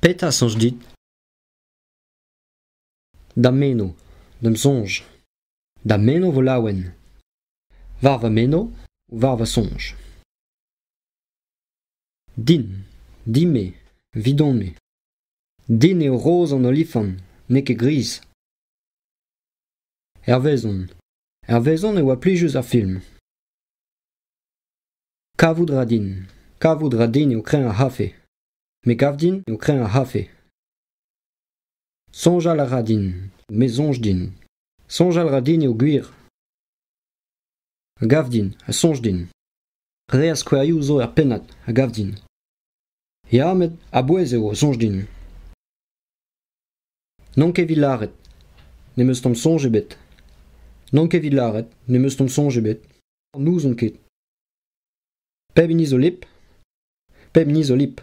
Peta sonj dit. Da meno, dem sonj. Da meno vo lawen. varva meno, ou sonj. Din, dime, vidonme. Din eo roz an olifan, neke gris. Ervezon, ervezon eo oa plijus a film. Kavoudra din, kavoudra din eo kren a hafe. Me gav din eo kreñ ar hafe. Sonjal ar radin, me zonj din. Sonjal radin eo gwir. Gav din, a sonj din. Re a skwaiou zo ar er penat, a gav din. Ya met a bouez eo a sonj din. Non ke vil laret ne meus tom sonj bet Non ke vil laret ne meus tom sonj an Nous on ket. Pep niz o lip. Pep o lip.